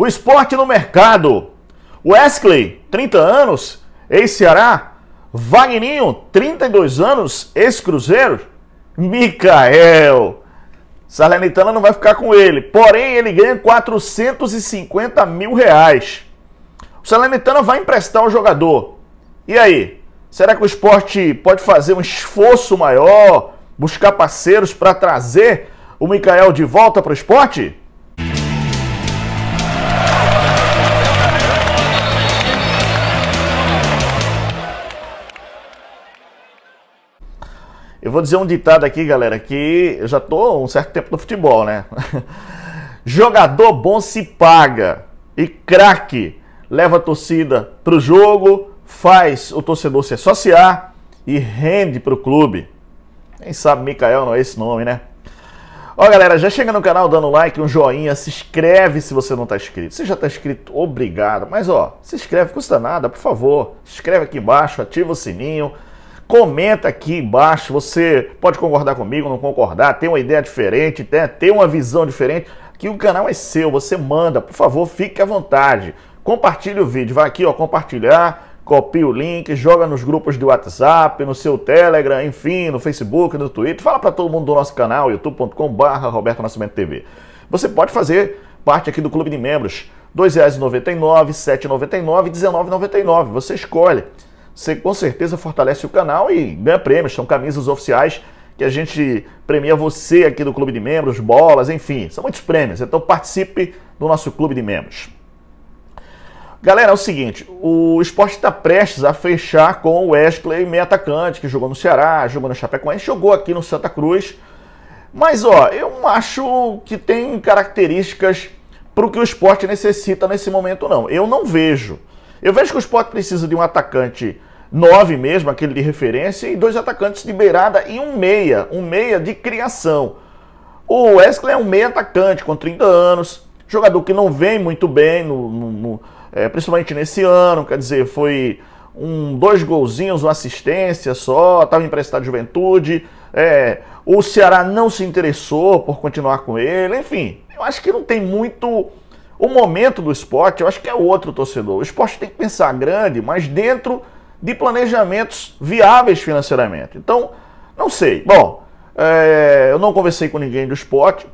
O esporte no mercado. Wesley, 30 anos, ex-Ceará. Vagninho, 32 anos, ex-Cruzeiro. Micael. Salernitana não vai ficar com ele. Porém, ele ganha 450 mil reais. O Salernitana vai emprestar o jogador. E aí? Será que o esporte pode fazer um esforço maior, buscar parceiros para trazer o Mikael de volta para o esporte? Eu vou dizer um ditado aqui, galera, que eu já tô um certo tempo no futebol, né? Jogador bom se paga e craque leva a torcida pro jogo, faz o torcedor se associar e rende pro clube. Quem sabe Mikael não é esse nome, né? Ó, galera, já chega no canal dando like, um joinha, se inscreve se você não tá inscrito. Se já tá inscrito, obrigado. Mas ó, se inscreve, custa nada, por favor. Se inscreve aqui embaixo, ativa o sininho Comenta aqui embaixo, você pode concordar comigo, não concordar, tem uma ideia diferente, né, tem uma visão diferente, que o canal é seu, você manda, por favor, fique à vontade. Compartilhe o vídeo, vai aqui, ó, compartilhar, copia o link, joga nos grupos de WhatsApp, no seu Telegram, enfim, no Facebook, no Twitter, fala para todo mundo do nosso canal, youtube.com.br, Roberto Nascimento TV. Você pode fazer parte aqui do clube de membros, R$ 2,99, R$ 7,99 e R$ 19,99, você escolhe. Você com certeza fortalece o canal e ganha prêmios. São camisas oficiais que a gente premia você aqui do Clube de Membros, bolas, enfim. São muitos prêmios. Então participe do nosso Clube de Membros. Galera, é o seguinte, o esporte está prestes a fechar com o Wesley, meio atacante, que jogou no Ceará, jogou no Chapecoense, jogou aqui no Santa Cruz. Mas, ó, eu acho que tem características para o que o esporte necessita nesse momento, não. Eu não vejo. Eu vejo que o esporte precisa de um atacante nove mesmo, aquele de referência, e dois atacantes de beirada e um meia, um meia de criação. O Wesley é um meia atacante com 30 anos, jogador que não vem muito bem, no, no, no é, principalmente nesse ano, quer dizer, foi um dois golzinhos, uma assistência só, estava emprestado à juventude. É, o Ceará não se interessou por continuar com ele, enfim, eu acho que não tem muito. O momento do esporte, eu acho que é outro torcedor. O esporte tem que pensar grande, mas dentro de planejamentos viáveis financeiramente. Então, não sei. Bom, é, eu não conversei com ninguém do esporte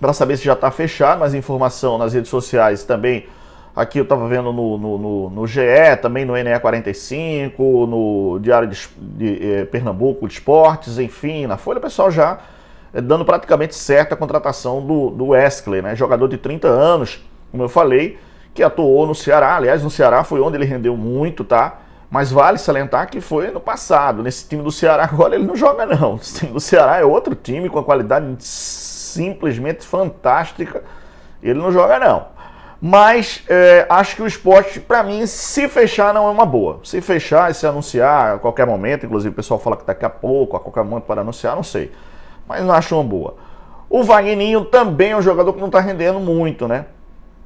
para saber se já está fechado, mas informação nas redes sociais também. Aqui eu estava vendo no, no, no, no, GE, também no NE45, no Diário de, de eh, Pernambuco de Esportes, enfim, na Folha, o pessoal já eh, dando praticamente certa a contratação do, do Wesley, né? jogador de 30 anos, como eu falei, que atuou no Ceará. Aliás, no Ceará foi onde ele rendeu muito, tá? Mas vale salientar que foi no passado. Nesse time do Ceará agora ele não joga, não. Esse time do Ceará é outro time com a qualidade simplesmente fantástica. Ele não joga, não. Mas é, acho que o esporte, para mim, se fechar não é uma boa. Se fechar e se anunciar a qualquer momento, inclusive o pessoal fala que daqui a pouco, a qualquer momento para anunciar, não sei. Mas não acho uma boa. O Vagninho também é um jogador que não está rendendo muito, né?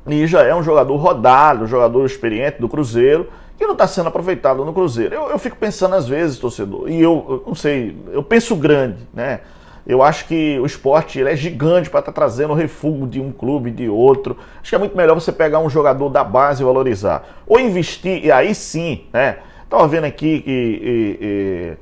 E já é um jogador rodado, um jogador experiente do Cruzeiro, que não está sendo aproveitado no Cruzeiro. Eu, eu, fico pensando às vezes, torcedor, e eu, eu, não sei, eu penso grande, né? Eu acho que o esporte é gigante para estar tá trazendo refúgio de um clube, de outro. Acho que é muito melhor você pegar um jogador da base e valorizar. Ou investir, e aí sim, né? Estava vendo aqui que e, e,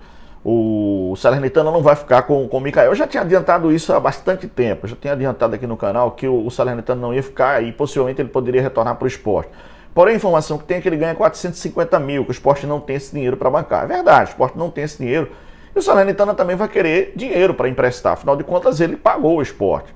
o o Salernitana não vai ficar com, com o Mikael. Eu já tinha adiantado isso há bastante tempo, eu já tinha adiantado aqui no canal que o, o Salernitana não ia ficar e possivelmente ele poderia retornar para o esporte. Porém, a informação que tem é que ele ganha 450 mil, que o esporte não tem esse dinheiro para bancar. É verdade, o esporte não tem esse dinheiro. E o Salernitana também vai querer dinheiro para emprestar, afinal de contas ele pagou o esporte.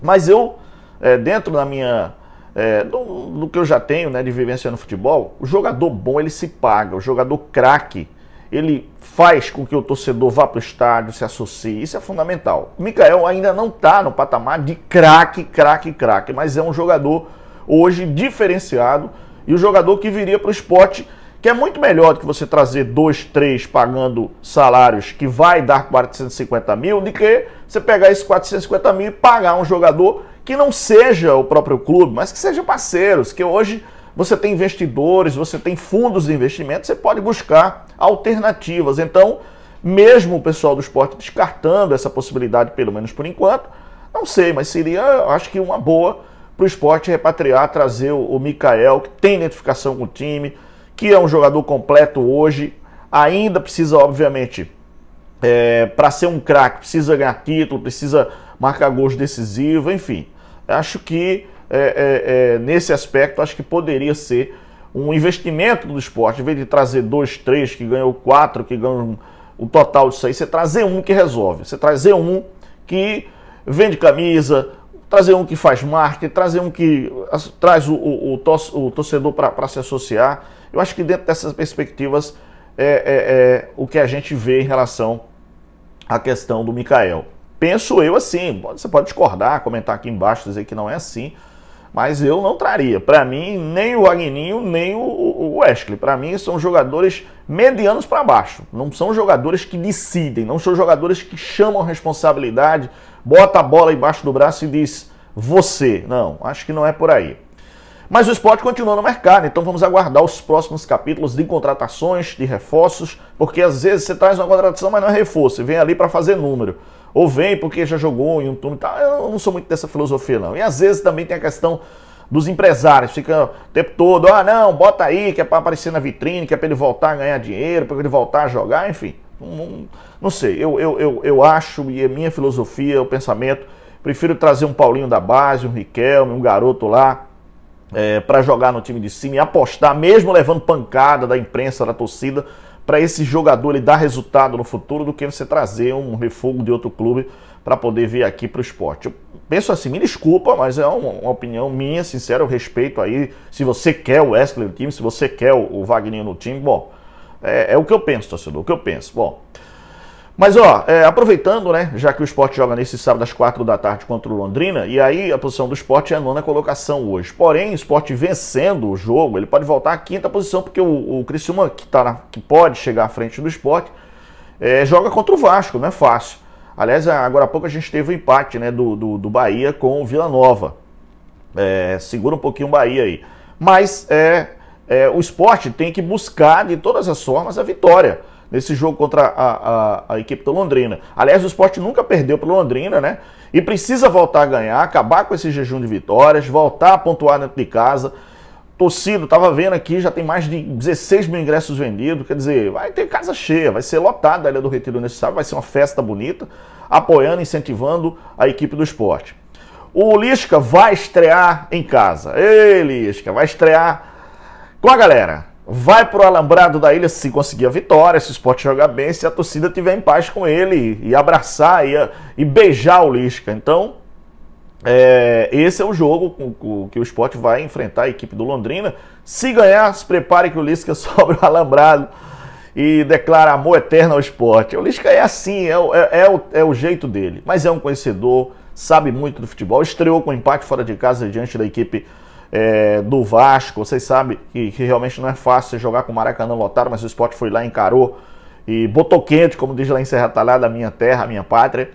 Mas eu, é, dentro da minha. É, do, do, que eu já tenho né, de vivência no futebol, o jogador bom ele se paga, o jogador craque ele faz com que o torcedor vá para o estádio, se associe, isso é fundamental. Mikael ainda não está no patamar de craque, craque, craque, mas é um jogador hoje diferenciado e o um jogador que viria para o esporte, que é muito melhor do que você trazer dois, três pagando salários que vai dar 450 mil, do que você pegar esses 450 mil e pagar um jogador que não seja o próprio clube, mas que seja parceiros, que hoje você tem investidores, você tem fundos de investimento, você pode buscar alternativas. Então, mesmo o pessoal do esporte descartando essa possibilidade, pelo menos por enquanto, não sei, mas seria, acho que, uma boa para o esporte repatriar, trazer o, Mikael, que tem identificação com o time, que é um jogador completo hoje, ainda precisa, obviamente, é, para ser um craque, precisa ganhar título, precisa marcar gols decisivos, enfim. Acho que é, é, é, nesse aspecto, acho que poderia ser um investimento do esporte, em vez de trazer dois, três que ganhou quatro, que ganham o total disso aí, você trazer um que resolve, você trazer um que vende camisa, trazer um que faz marketing, trazer um que traz o, o, o torcedor para se associar. Eu acho que dentro dessas perspectivas é, é, é, o que a gente vê em relação à questão do Mikael. Penso eu assim, você pode discordar, comentar aqui embaixo, dizer que não é assim, mas eu não traria. Para mim, nem o Agninho, nem o, Wesley. Para mim, são jogadores medianos para baixo. Não são jogadores que decidem, não são jogadores que chamam responsabilidade, bota a bola embaixo do braço e diz você. Não, acho que não é por aí. Mas o esporte continua no mercado, então vamos aguardar os próximos capítulos de contratações, de reforços, porque às vezes você traz uma contratação, mas não é reforço, você vem ali para fazer número ou vem porque já jogou em um turno e tal. Eu não sou muito dessa filosofia, não. E às vezes também tem a questão dos empresários, fica o tempo todo, ah não, bota aí, que é para aparecer na vitrine, que é para ele voltar a ganhar dinheiro, para ele voltar a jogar, enfim. Não, não sei, eu, eu, eu, eu, acho, e a é minha filosofia, o pensamento, prefiro trazer um Paulinho da base, um Riquelme, um garoto lá, é, eh, para jogar no time de cima e apostar, mesmo levando pancada da imprensa, da torcida, para esse jogador ele dar resultado no futuro do que você trazer um refogo de outro clube para poder vir aqui para o esporte. Eu penso assim, me desculpa, mas é uma, uma, opinião minha, sincera, eu respeito aí. Se você quer o Wesley no time, se você quer o, o Wagner no time, bom, é, é o que eu penso, torcedor, é o que eu penso. Bom, mas ó, é, aproveitando, né, já que o esporte joga nesse sábado às quatro da tarde contra o Londrina, e aí a posição do esporte é a nona colocação hoje. Porém, o esporte vencendo o jogo, ele pode voltar à quinta posição, porque o, o Criciúma, que, tá na, que pode chegar à frente do esporte, é, joga contra o Vasco, não é fácil. Aliás, agora há pouco a gente teve o um empate né, do, do, do, Bahia com o Vila Nova. É, segura um pouquinho o Bahia aí. Mas é, é o esporte tem que buscar de todas as formas a vitória nesse jogo contra a, a, a equipe do Londrina. Aliás, o esporte nunca perdeu para Londrina, né? E precisa voltar a ganhar, acabar com esse jejum de vitórias, voltar a pontuar dentro de casa. Torcido, estava vendo aqui, já tem mais de 16 mil ingressos vendidos. Quer dizer, vai ter casa cheia, vai ser lotada a Ilha do Retiro nesse sábado, vai ser uma festa bonita, apoiando, incentivando a equipe do esporte. O Lisca vai estrear em casa. Ei, Lisca, vai estrear com a galera vai para o alambrado da ilha se conseguir a vitória, se o esporte jogar bem, se a torcida tiver em paz com ele e abraçar e, e beijar o Lisca. Então, é, esse é o jogo que o esporte vai enfrentar a equipe do Londrina. Se ganhar, se prepare que o Lisca sobra o alambrado e declara amor eterno ao esporte. O Lisca é assim, é, é, é, o, é o jeito dele, mas é um conhecedor, sabe muito do futebol, estreou com empate fora de casa diante da equipe é, do Vasco. Vocês sabem que, que, realmente não é fácil você jogar com o Maracanã lotado, mas o esporte foi lá, encarou e botou quente, como diz lá em Serra Talhada, a minha terra, a minha pátria.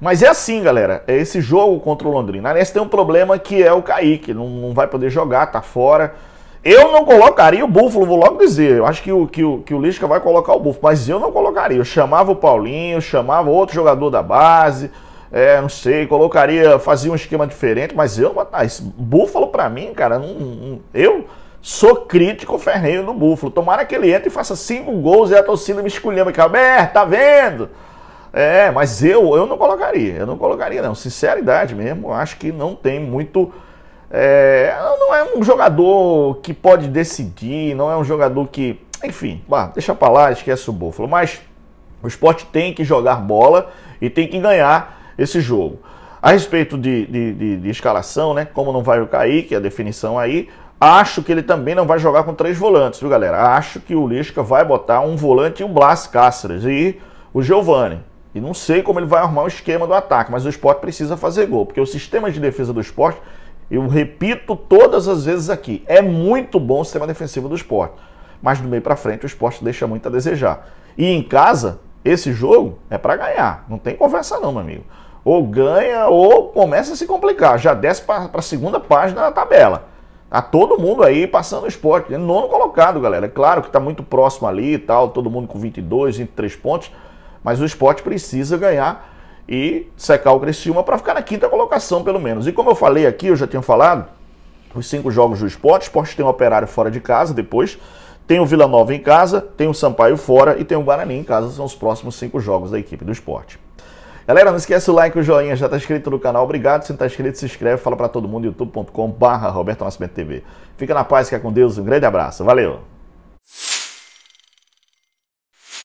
Mas é assim, galera, é esse jogo contra o Londrina. Aliás, tem um problema que é o Kaique, não, não vai poder jogar, tá fora. Eu não colocaria o Búfalo, vou logo dizer. Eu acho que o, que o, que o Lisca vai colocar o Búfalo, mas eu não colocaria. Eu chamava o Paulinho, chamava outro jogador da base, é, não sei, colocaria, fazia um esquema diferente, mas eu, ah, esse Búfalo para mim, cara, não, não, eu sou crítico Ferreiro do Búfalo. Tomara que ele entre e faça cinco gols e a torcida me escolhendo, que aberto, tá vendo? É, mas eu, eu não colocaria, eu não colocaria não, sinceridade mesmo, acho que não tem muito... É, não é um jogador que pode decidir, não é um jogador que. Enfim, bah, deixa pra lá, esquece o Búfalo. Mas o esporte tem que jogar bola e tem que ganhar esse jogo. A respeito de, de, de, de escalação, né? Como não vai o Kaique, é a definição aí, Acho que ele também não vai jogar com três volantes, viu, galera? Acho que o Lisca vai botar um volante e o Blas Cáceres e o Giovani. E não sei como ele vai arrumar o esquema do ataque, mas o esporte precisa fazer gol, porque o sistema de defesa do esporte, eu repito todas as vezes aqui, é muito bom o sistema defensivo do esporte. Mas do meio para frente o esporte deixa muito a desejar. E em casa, esse jogo é para ganhar. Não tem conversa não, meu amigo ou ganha ou começa a se complicar. Já desce para a segunda página da tabela. A tá todo mundo aí passando o esporte. É nono colocado, galera. É claro que está muito próximo ali e tal, todo mundo com 22, 23 pontos. Mas o esporte precisa ganhar e secar o Criciúma para ficar na quinta colocação, pelo menos. E como eu falei aqui, eu já tinha falado, os cinco jogos do esporte. O esporte tem o um Operário fora de casa depois. Tem o Vila Nova em casa, tem o Sampaio fora e tem o Guarani em casa. São os próximos cinco jogos da equipe do esporte. Galera, não esquece o like, o joinha, já tá inscrito no canal. Obrigado, se não tá inscrito, se inscreve, fala para todo mundo, youtube.com barra Roberto Nascimento TV. Fica na paz, fica com Deus, um grande abraço, valeu!